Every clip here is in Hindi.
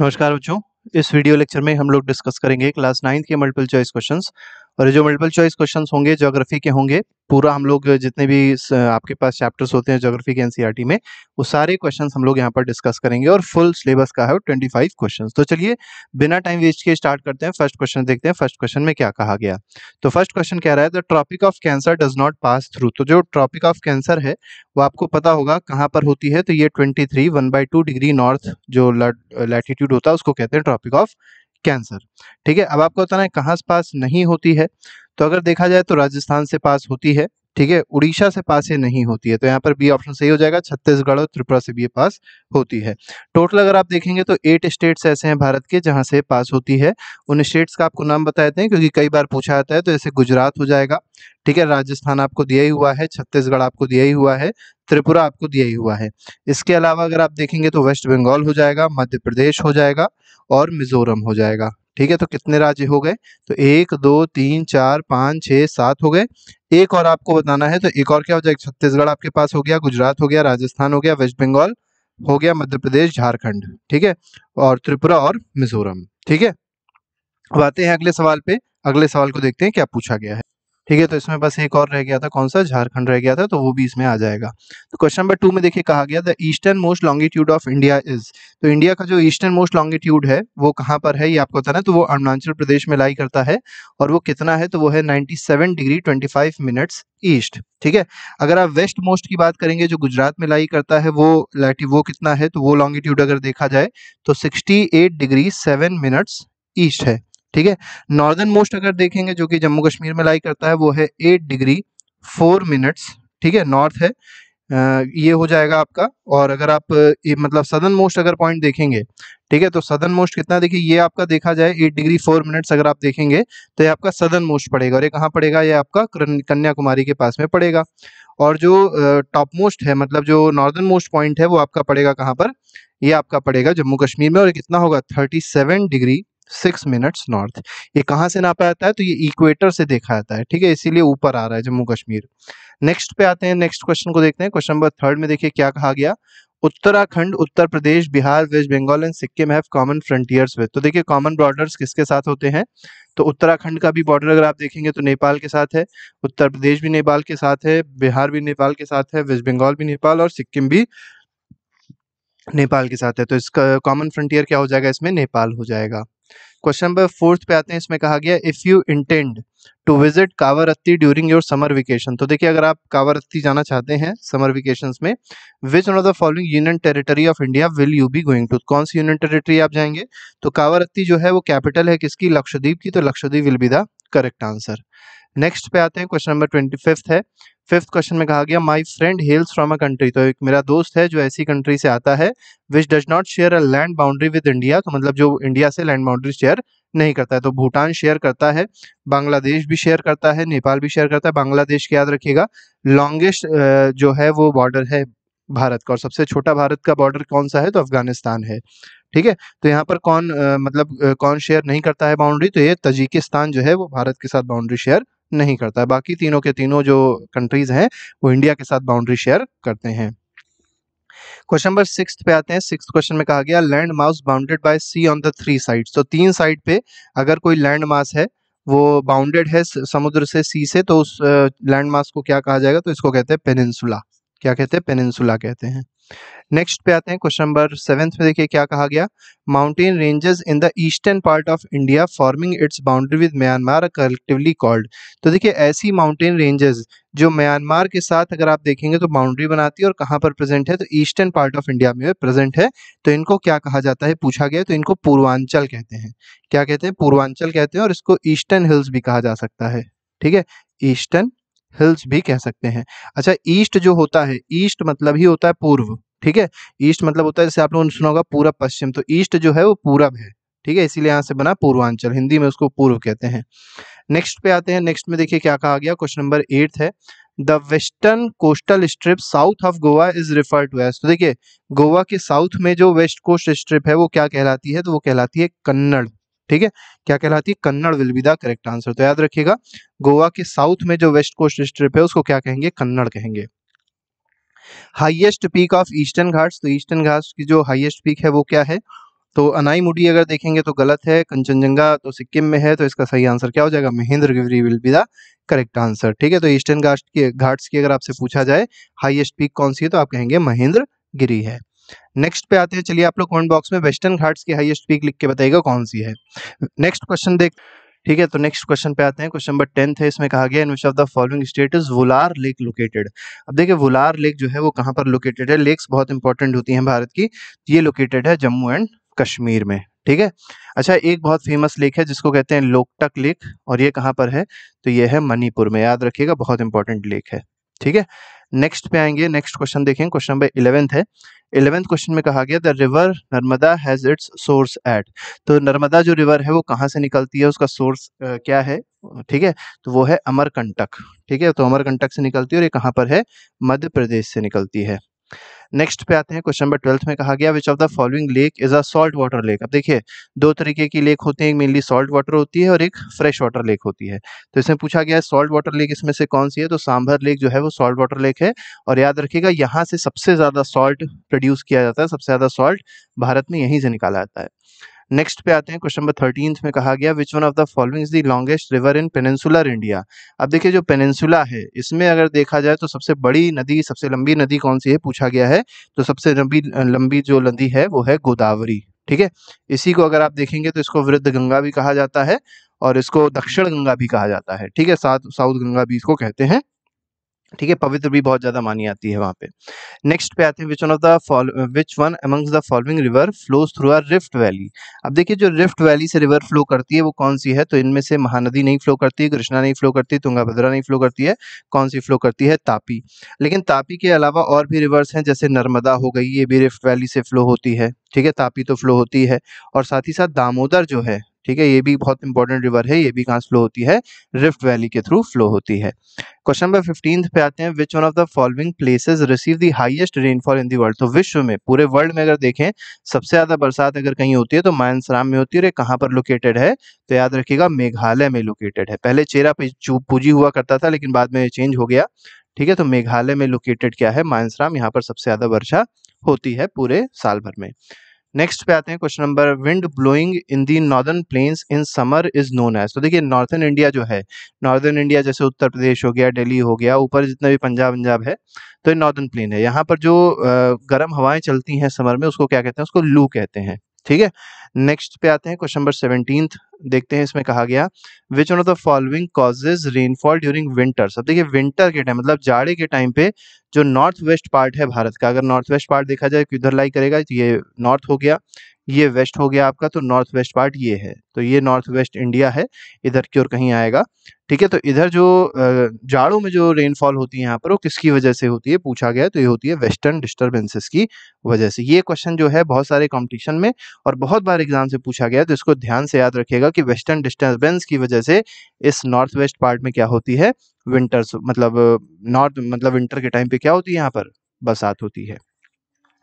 नमस्कार बच्चों इस वीडियो लेक्चर में हम लोग डिस्कस करेंगे क्लास नाइन्थ के मल्टीपल चॉइस क्वेश्चंस और जो मल्टीपल चॉइस क्वेश्चंस होंगे ज्योग्राफी के होंगे पूरा हम लोग जितने भी आपके पास चैप्टर्स होते हैं ज्योग्राफी के एनसीईआरटी e में वो सारे क्वेश्चंस हम लोग यहाँ पर डिस्कस करेंगे और फुल सिलेबस का है ट्वेंटी फाइव क्वेश्चन तो चलिए बिना टाइम वेस्ट के स्टार्ट करते हैं फर्स्ट क्वेश्चन देखते हैं फर्स्ट क्वेश्चन में क्या कहा गया तो फर्स्ट क्वेश्चन कह रहा है the tropic of cancer does not pass through तो जो ट्रॉपिक ऑफ कैंसर है वो आपको पता होगा कहाँ पर होती है तो ये twenty three one by two degree north जो लैटिट्यूड होता है उसको कहते हैं ट्रॉपिक ऑफ कैंसर ठीक है अब आपको बताना है कहाँ से पास नहीं होती है तो अगर देखा जाए तो राजस्थान से पास होती है ठीक है उड़ीसा से पास ये नहीं होती है तो यहाँ पर बी ऑप्शन सही हो जाएगा छत्तीसगढ़ और त्रिपुरा से भी ये पास होती है टोटल अगर आप देखेंगे तो एट स्टेट्स ऐसे हैं भारत के जहाँ से पास होती है उन स्टेट्स का आपको नाम बता देते हैं क्योंकि कई बार पूछा जाता है तो ऐसे गुजरात हो जाएगा ठीक है राजस्थान आपको दिया ही हुआ है छत्तीसगढ़ आपको दिया ही हुआ है त्रिपुरा आपको दिया ही हुआ है इसके अलावा अगर आप देखेंगे तो वेस्ट बंगाल हो जाएगा मध्य प्रदेश हो जाएगा और मिजोरम हो जाएगा ठीक है तो कितने राज्य हो गए तो एक दो तीन चार पाँच छः सात हो गए एक और आपको बताना है तो एक और क्या हो जाएगा छत्तीसगढ़ आपके पास हो गया गुजरात हो गया राजस्थान हो गया वेस्ट बंगाल हो गया मध्य प्रदेश झारखंड ठीक है और त्रिपुरा और मिजोरम ठीक है अब आते हैं अगले सवाल पे अगले सवाल को देखते हैं क्या पूछा गया है ठीक है तो इसमें बस एक और रह गया था कौन सा झारखंड रह गया था तो वो भी इसमें आ जाएगा तो क्वेश्चन नंबर टू में देखिए कहा गया the eastern most longitude of India is तो इंडिया का जो ईस्टर्न मोस्ट लॉन्गिट्यूड है वो कहाँ पर है ये आपको बताना ना तो वो अरुणाचल प्रदेश में लाई करता है और वो कितना है तो वो है ninety degree twenty minutes east ठीक है अगर आप वेस्ट मोस्ट की बात करेंगे जो गुजरात में लाई करता है वो लाइटी वो कितना है तो वो लॉन्गिट्यूड अगर देखा जाए तो sixty degree seven minutes east है ठीक है नॉर्दर्न मोस्ट अगर देखेंगे जो कि जम्मू कश्मीर में लाई करता है वो है एट डिग्री फोर मिनट्स ठीक है नॉर्थ है ये हो जाएगा आपका और अगर आप ये मतलब सदन मोस्ट अगर पॉइंट देखेंगे ठीक है तो सदन मोस्ट कितना देखिए ये आपका देखा जाए एट डिग्री फोर मिनट्स अगर आप देखेंगे तो ये आपका सदन मोस्ट पड़ेगा और ये कहाँ पड़ेगा ये आपका कन्याकुमारी के पास में पड़ेगा और जो टॉप मोस्ट है मतलब जो नॉर्दर्न मोस्ट पॉइंट है वो आपका पड़ेगा कहाँ पर ये आपका पड़ेगा जम्मू कश्मीर में और कितना होगा thirty seven degree six minutes north ये कहाँ से नापा जाता है तो ये इक्वेटर से देखा जाता है ठीक है इसीलिए ऊपर आ रहा है जम्मू कश्मीर नेक्स्ट पे आते हैं नेक्स्ट क्वेश्चन को देखते हैं क्वेश्चन नंबर थर्ड में देखिए क्या कहा गया Uttarakhand Uttar Pradesh Bihar West Bengal and Sikkim have common frontiers with तो देखिए कॉमन बॉर्डर्स किसके साथ होते हैं तो उत्तराखंड का भी बॉर्डर अगर आप देखेंगे तो नेपाल के साथ है उत्तर प्रदेश भी नेपाल के साथ है बिहार भी नेपाल के साथ है वेस्ट बंगाल भी नेपाल और सिक्किम भी नेपाल के साथ है तो इसका कॉमन फ्रंटियर क्या हो जाएगा इसमें नेपाल हो जाएगा क्वेश्चन नंबर फोर्थ पे आते हैं इसमें कहा गया if you intend to visit Kavaratti during your summer vacation तो देखिए अगर आप कावरत्ती जाना चाहते हैं समर वेकेशन में which one of the following union territory of India will you be going to कौन सी यूनियन टेरिटरी आप जाएंगे तो कावरत्ती जो है वो कैपिटल है किसकी लक्षद्वीप की तो Lakshadweep will be the correct answer next पे आते हैं क्वेश्चन नंबर ट्वेंटी फिफ्थ है फिफ्थ क्वेश्चन में कहा गया my friend hails from a country तो एक मेरा दोस्त है जो ऐसी कंट्री से आता है which does not share a land boundary with India तो मतलब जो इंडिया से लैंड बाउंड्री शेयर नहीं करता है तो भूटान शेयर करता है बांग्लादेश भी शेयर करता है नेपाल भी शेयर करता है बांग्लादेश के याद रखिएगा लॉन्गेस्ट जो है वो बॉर्डर है भारत का और सबसे छोटा भारत का बॉर्डर कौन सा है तो अफगानिस्तान है ठीक है तो यहाँ पर कौन मतलब कौन शेयर नहीं करता है बाउंड्री तो ये तजिकिस्तान जो है वो भारत के साथ बाउंड्री शेयर नहीं करता है बाकी तीनों के तीनों जो कंट्रीज हैं वो इंडिया के साथ बाउंड्री शेयर करते हैं क्वेश्चन नंबर सिक्स पे आते हैं सिक्स क्वेश्चन में कहा गया land mass bounded by sea on the three side तो तीन साइड पे अगर कोई लैंड मास है वो बाउंडेड है समुद्र से सी से तो उस लैंड मास को क्या कहा जाएगा तो इसको कहते हैं पेनिनसुला क्या कहते हैं पेनिनसुला कहते हैं नेक्स्ट पे आते हैं क्वेश्चन नंबर सेवेंथ में देखिए क्या कहा गया mountain ranges in the eastern part of India forming its boundary with Myanmar collectively called तो देखिए ऐसी माउंटेन रेंजेस जो म्यांमार के साथ अगर आप देखेंगे तो बाउंड्री बनाती है और कहाँ पर प्रेजेंट है तो ईस्टर्न पार्ट ऑफ इंडिया में प्रेजेंट है तो इनको क्या कहा जाता है पूछा गया तो इनको पूर्वांचल कहते हैं क्या कहते हैं पूर्वांचल कहते हैं और इसको ईस्टर्न हिल्स भी कहा जा सकता है ठीक है ईस्टर्न हिल्स भी कह सकते हैं अच्छा ईस्ट जो होता है ईस्ट मतलब ही होता है पूर्व ठीक है ईस्ट मतलब होता है जैसे आप लोगों ने सुना होगा पूरा पश्चिम तो ईस्ट जो है वो पूरब है ठीक है इसीलिए यहाँ से बना पूर्वांचल हिंदी में उसको पूर्व कहते हैं नेक्स्ट पे आते हैं नेक्स्ट में देखिए क्या कहा गया क्वेश्चन नंबर एट है the western coastal strip south of Goa is refer to as तो देखिए गोवा के साउथ में जो वेस्ट कोस्ट स्ट्रिप है वो क्या कहलाती है तो वो कहलाती है कन्नड़ ठीक है क्या कहलाती है Kannada will be the correct answer तो याद रखिएगा गोवा के साउथ में जो वेस्ट कोस्ट स्ट्रिप है उसको क्या कहेंगे कन्नड़ कहेंगे highest peak of Eastern Ghats तो ईस्टर्न घाट्स की जो हाइएस्ट पीक है वो क्या है तो अनाई मुडी अगर देखेंगे तो गलत है कंचनजंगा तो सिक्किम में है तो इसका सही आंसर क्या हो जाएगा Mahendra Giri will be the correct answer ठीक है तो ईस्टर्न घाट की घाट्स की अगर आपसे पूछा जाए हाईएस्ट पीक कौन सी है तो आप कहेंगे महेंद्र गिरी है नेक्स्ट पे आते हैं चलिए आप लोग कमेंट बॉक्स में वेस्टर्न घाट्स की हाईएस्ट पीक लिख के बताइएगा कौन सी है नेक्स्ट क्वेश्चन देख ठीक है तो नेक्स्ट क्वेश्चन पे आते हैं क्वेश्चन नंबर टेंथ है इसमें कहा गया in which of the following state is Wular lake located अब देखिए वुलार लेक जो है वो कहाँ पर लोकेटेड है लेक्स बहुत इंपॉर्टेंट होती हैं भारत की ये लोकेटेड है जम्मू एंड कश्मीर में ठीक है अच्छा एक बहुत फेमस लेक है जिसको कहते हैं लोकटक लेक और ये कहाँ पर है तो ये है मणिपुर में याद रखिएगा बहुत इंपॉर्टेंट लेक है ठीक है नेक्स्ट पे आएंगे नेक्स्ट क्वेश्चन देखें क्वेश्चन नंबर इलेवेंथ है इलेवेंथ क्वेश्चन में कहा गया the river Narmada has its source at तो नर्मदा जो रिवर है वो कहाँ से निकलती है उसका सोर्स क्या है ठीक है तो वो है अमरकंटक ठीक है तो अमरकंटक से निकलती है और ये कहाँ पर है मध्य प्रदेश से निकलती है नेक्स्ट पे आते हैं क्वेश्चन नंबर ट्वेल्थ में कहा गया which of the following lake is a salt water lake अब देखिए दो तरीके की लेक होती है एक मेनली सॉल्ट वाटर होती है और एक फ्रेश वाटर लेक होती है तो इसमें पूछा गया है सॉल्ट वाटर लेक इसमें से कौन सी है तो सांभर लेक जो है वो सॉल्ट वाटर लेक है और याद रखिएगा यहाँ से सबसे ज़्यादा सॉल्ट प्रोड्यूस किया जाता है सबसे ज़्यादा सॉल्ट भारत में यहीं से निकाला जाता है नेक्स्ट पे आते हैं क्वेश्चन नंबर थर्टीन में कहा गया which one of the following is the longest river in peninsular India अब देखिए जो पेनेंसुला है इसमें अगर देखा जाए तो सबसे बड़ी नदी सबसे लंबी नदी कौन सी है पूछा गया है तो सबसे लंबी लंबी जो नदी है वो है गोदावरी ठीक है इसी को अगर आप देखेंगे तो इसको वृद्ध गंगा भी कहा जाता है और इसको दक्षिण गंगा भी कहा जाता है ठीक है साउथ गंगा भी इसको कहते हैं ठीक है पवित्र भी बहुत ज्यादा मानी आती है वहां पे नेक्स्ट पे आते हैं which one of the which one amongst the following river flows through a rift valley अब देखिए जो रिफ्ट वैली से रिवर फ्लो करती है वो कौन सी है तो इनमें से महानदी नहीं फ्लो करती कृष्णा नहीं फ्लो करती तुंगाभद्रा नहीं फ्लो करती है कौन सी फ्लो करती है तापी लेकिन तापी के अलावा और भी रिवर्स हैं जैसे नर्मदा हो गई ये भी रिफ्ट वैली से फ्लो होती है ठीक है तापी तो फ्लो होती है और साथ ही साथ दामोदर जो है ठीक है ये भी बहुत इंपॉर्टेंट रिवर है ये भी कहाँ फ्लो होती है रिफ्ट वैली के थ्रू फ्लो होती है क्वेश्चन नंबर फिफ्टीन पे आते हैं which one of the following places receive the highest rainfall in the world तो विश्व में पूरे वर्ल्ड में अगर देखें सबसे ज्यादा बरसात अगर कहीं होती है तो मायनसराम में होती है और कहाँ पर लोकेटेड है तो याद रखिएगा मेघालय में लोकेटेड है पहले चेरा पूजी हुआ करता था लेकिन बाद में चेंज हो गया ठीक है तो मेघालय में लोकेटेड क्या है मायनसराम यहाँ पर सबसे ज्यादा वर्षा होती है पूरे साल भर में नेक्स्ट पे आते हैं question number wind blowing in the northern plains in summer is known as तो देखिए नॉर्थर्न इंडिया जो है नॉर्दर्न इंडिया जैसे उत्तर प्रदेश हो गया दिल्ली हो गया ऊपर जितना भी पंजाब पंजाब है तो ये नॉर्दर्न प्लेन है यहाँ पर जो गर्म हवाएं चलती हैं समर में उसको क्या कहते हैं उसको लू कहते हैं ठीक है नेक्स्ट पे आते हैं क्वेश्चन नंबर सेवनटीन देखते हैं इसमें कहा गया which one of the following causes rainfall during winter सब देखिए विंटर के टाइम मतलब जाड़े के टाइम पे जो नॉर्थ वेस्ट पार्ट है भारत का अगर नॉर्थ वेस्ट पार्ट देखा जाए किधर लाई करेगा तो ये नॉर्थ हो गया ये वेस्ट हो गया आपका तो नॉर्थ वेस्ट पार्ट ये है तो ये नॉर्थ वेस्ट इंडिया है इधर की ओर कहीं आएगा ठीक है तो इधर जो जाड़ों में जो रेनफॉल होती है यहाँ पर वो किसकी वजह से होती है पूछा गया तो ये होती है वेस्टर्न डिस्टर्बेंसेस की वजह से ये क्वेश्चन जो है बहुत सारे कॉम्पिटिशन में और बहुत बार एग्जाम से पूछा गया तो इसको ध्यान से याद रखिएगा कि वेस्टर्न डिस्टर्बेंस की वजह से इस नॉर्थ वेस्ट पार्ट में क्या होती है विंटर्स मतलब नॉर्थ मतलब विंटर के टाइम पे क्या होती है यहाँ पर बरसात होती है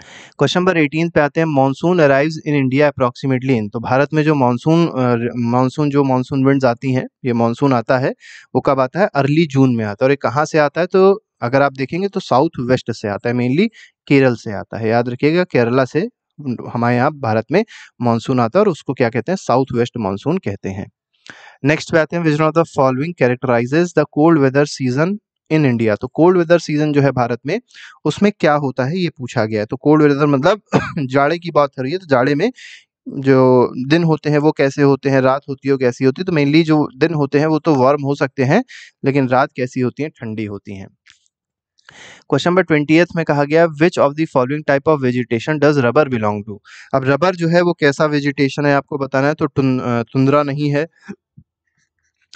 क्वेश्चन नंबर एटीन पे आते हैं monsoon arrives in India approximately in तो भारत में जो मानसून मानसून जो मानसून विंड्स आती हैं ये मानसून आता है वो कब आता है अर्ली जून में आता है और ये कहाँ से आता है तो अगर आप देखेंगे तो साउथ वेस्ट से आता है मेनली केरल से आता है याद रखिएगा केरला से हमारे यहाँ भारत में मानसून आता है और उसको क्या कहते हैं साउथ वेस्ट मानसून कहते हैं नेक्स्ट पे आते हैं which one of the following characterizes the cold weather season in India तो कोल्ड वेदर सीजन जो है भारत में उसमें क्या होता है ये पूछा गया है तो कोल्ड वेदर मतलब जाड़े की बात हो रही है तो जाड़े में जो दिन होते हैं वो कैसे होते हैं रात होती है हो, कैसी होती है तो मेनली जो दिन होते हैं वो तो वार्म हो सकते हैं लेकिन रात कैसी होती है ठंडी होती है क्वेश्चन नंबर ट्वेंटी में कहा गया which of the following type of vegetation does rubber belong to अब रबर जो है वो कैसा वेजिटेशन है आपको बताना है तो तुंद्रा नहीं है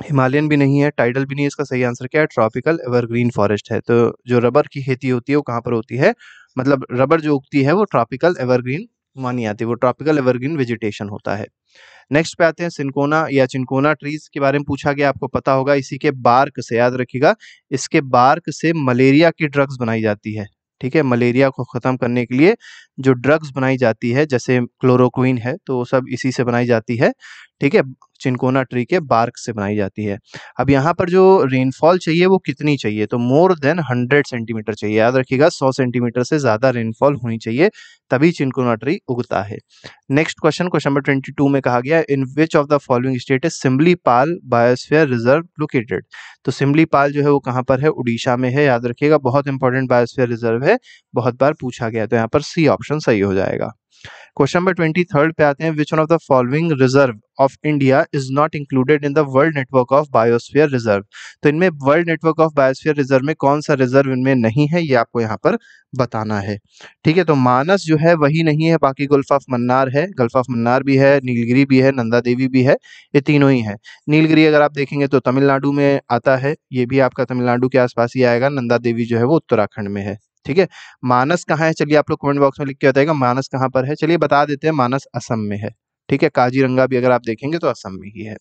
हिमालयन भी नहीं है टाइडल भी नहीं है इसका सही आंसर क्या है ट्रॉपिकल एवरग्रीन फॉरेस्ट है तो जो रबर की खेती होती है वो कहाँ पर होती है मतलब रबर जो उगती है वो ट्रॉपिकल एवरग्रीन मानी आती है वो ट्रॉपिकल एवरग्रीन वेजिटेशन होता है नेक्स्ट पे आते हैं सिंकोना या चिंकोना ट्रीज के बारे में पूछा गया आपको पता होगा इसी के बार्क से याद रखिएगा इसके बार्क से मलेरिया की ड्रग्स बनाई जाती है ठीक है मलेरिया को ख़त्म करने के लिए जो ड्रग्स बनाई जाती है जैसे क्लोरोक्विन है तो वो सब इसी से बनाई जाती है ठीक है चिनकोना ट्री के बार्क से बनाई जाती है अब यहाँ पर जो रेनफॉल चाहिए वो कितनी चाहिए तो मोर देन हंड्रेड सेंटीमीटर चाहिए याद रखिएगा सौ सेंटीमीटर से ज़्यादा रेनफॉल होनी चाहिए तभी चिनकोना ट्री उगता है next question question number twenty two में कहा गया in which of the following state is Similipal biosphere reserve located तो सिम्बली पाल जो है वो कहाँ पर है उड़ीसा में है याद रखिएगा बहुत इंपॉर्टेंट बायोस्फेयर रिजर्व है बहुत बार पूछा गया तो यहाँ पर सी ऑप्शन सही हो जाएगा क्वेश्चन नंबर ट्वेंटी थर्ड पे आते हैं which one of the following reserve of India is not included in the world network of biosphere reserve तो इनमें world network of biosphere reserve में कौन सा रिजर्व इनमें नहीं है ये आपको यहाँ पर बताना है ठीक है तो मानस जो है वही नहीं है बाकी गल्फ ऑफ मन्नार है गल्फ ऑफ मन्नार भी है नीलगिरी भी है नंदा देवी भी है ये तीनों ही है नीलगिरी अगर आप देखेंगे तो तमिलनाडु में आता है ये भी आपका तमिलनाडु के आसपास ही आएगा नंदा देवी जो है वो उत्तराखंड में है ठीक है मानस कहाँ है चलिए आप लोग कमेंट बॉक्स में लिख के बताएगा मानस कहाँ पर है चलिए बता देते हैं मानस असम में है ठीक है काजीरंगा भी अगर आप देखेंगे तो असम में ही है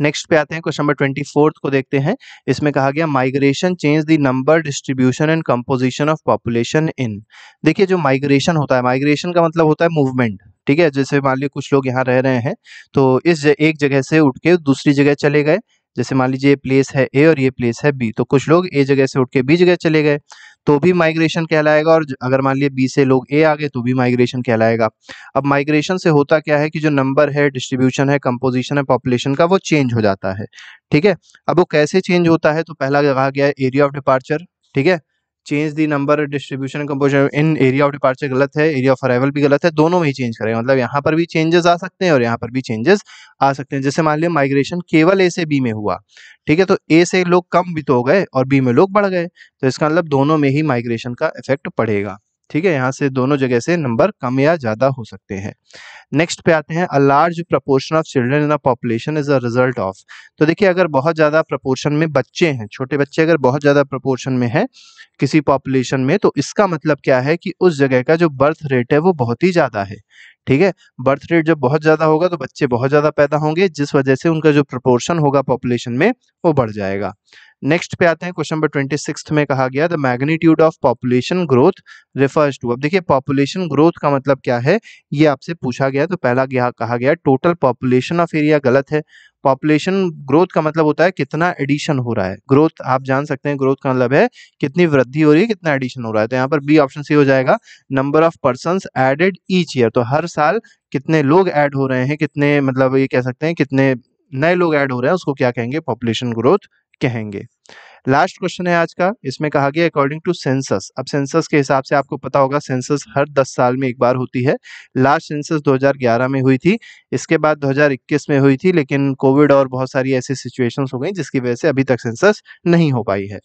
नेक्स्ट पे आते हैं क्वेश्चन नंबर ट्वेंटी फोर्थ को देखते हैं इसमें कहा गया migration change the number distribution and composition of population in देखिए जो माइग्रेशन होता है माइग्रेशन का मतलब होता है मूवमेंट ठीक है जैसे मान लीजिए कुछ लोग यहाँ रह रहे हैं तो इस एक जगह से उठ के दूसरी जगह चले गए जैसे मान लीजिए ये प्लेस है ए और ये प्लेस है बी तो कुछ लोग ए जगह से उठ के बी जगह चले गए तो भी माइग्रेशन कहलाएगा और अगर मान लिया बी से लोग ए आ गए तो भी माइग्रेशन कहलाएगा अब माइग्रेशन से होता क्या है कि जो नंबर है डिस्ट्रीब्यूशन है कंपोजिशन है पॉपुलेशन का वो चेंज हो जाता है ठीक है अब वो कैसे चेंज होता है तो पहला कहा गया है एरिया ऑफ डिपार्चर ठीक है change the number distribution composition in area of departure गलत है एरिया ऑफ अराइवल भी गलत है दोनों में ही चेंज करें मतलब यहाँ पर भी चेंजेस आ सकते हैं और यहाँ पर भी चेंजेस आ सकते हैं जैसे मान लिया माइग्रेशन केवल ए से बी में हुआ ठीक है तो ए से लोग कम भी तो हो गए और बी में लोग बढ़ गए तो इसका मतलब दोनों में ही माइग्रेशन का इफेक्ट पड़ेगा ठीक है यहाँ से दोनों जगह से नंबर कम या ज्यादा हो सकते हैं नेक्स्ट पे आते हैं a large proportion of children in a population is a result of तो देखिए अगर बहुत ज्यादा प्रपोर्शन में बच्चे हैं छोटे बच्चे अगर बहुत ज्यादा प्रपोर्शन में है किसी पॉपुलेशन में तो इसका मतलब क्या है कि उस जगह का जो बर्थ रेट है वो बहुत ही ज्यादा है ठीक है बर्थ रेट जब बहुत ज्यादा होगा तो बच्चे बहुत ज्यादा पैदा होंगे जिस वजह से उनका जो प्रपोर्शन होगा पॉपुलेशन में वो बढ़ जाएगा नेक्स्ट पे आते हैं क्वेश्चन नंबर ट्वेंटी सिक्स में कहा गया the magnitude of population growth refers to अब देखिए पॉपुलेशन ग्रोथ का मतलब क्या है ये आपसे पूछा गया तो पहला गया कहा गया टोटल पॉपुलेशन ऑफ एरिया गलत है पॉपुलेशन ग्रोथ का मतलब होता है कितना एडिशन हो रहा है ग्रोथ आप जान सकते हैं ग्रोथ का मतलब है कितनी वृद्धि हो रही है कितना एडिशन हो रहा है तो यहाँ पर बी ऑप्शन सी हो जाएगा number of person added each year तो हर साल कितने लोग ऐड हो रहे हैं कितने मतलब ये कह सकते हैं कितने नए लोग ऐड हो रहे हैं उसको क्या कहेंगे पॉपुलेशन ग्रोथ कहेंगे लास्ट क्वेश्चन है आज का इसमें कहा गया अकॉर्डिंग टू सेंसस अब सेंसस के हिसाब से आपको पता होगा सेंसस हर 10 साल में एक बार होती है लास्ट सेंसस 2011 में हुई थी इसके बाद 2021 में हुई थी लेकिन कोविड और बहुत सारी ऐसी सिचुएशंस हो गई जिसकी वजह से अभी तक सेंसस नहीं हो पाई है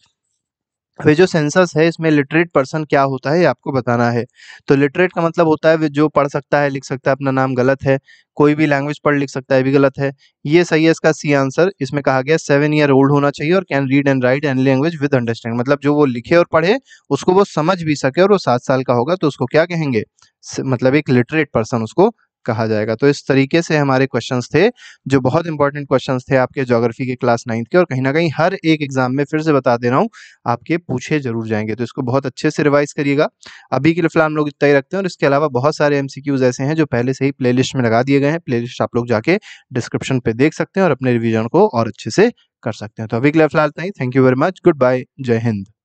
वे जो सेंसस है इसमें लिटरेट पर्सन क्या होता है ये आपको बताना है तो लिटरेट का मतलब होता है जो पढ़ सकता है लिख सकता है अपना नाम गलत है कोई भी लैंग्वेज पढ़ लिख सकता है भी गलत है ये सही है इसका सी आंसर इसमें कहा गया सेवन ईयर ओल्ड होना चाहिए और can read and write any language with understand मतलब जो वो लिखे और पढ़े उसको वो समझ भी सके और वो सात साल का होगा तो उसको क्या कहेंगे मतलब एक लिटरेट पर्सन उसको कहा जाएगा तो इस तरीके से हमारे क्वेश्चंस थे जो बहुत इंपॉर्टेंट क्वेश्चंस थे आपके ज्योग्राफी के क्लास नाइन्थ के और कहीं ना कहीं हर एक एग्जाम में फिर से बता दे रहा हूँ आपके पूछे जरूर जाएंगे तो इसको बहुत अच्छे से रिवाइज करिएगा अभी के लिए फिलहाल हम लोग इतना ही रखते हैं और इसके अलावा बहुत सारे एम ऐसे हैं जो पहले से ही प्ले में लगा दिए गए हैं प्ले आप लोग जाके डिस्क्रिप्शन पर देख सकते हैं और अपने रिविजन को और अच्छे से कर सकते हैं तो अभी के लिए फिलहाल thank you very much good bye जय हिंद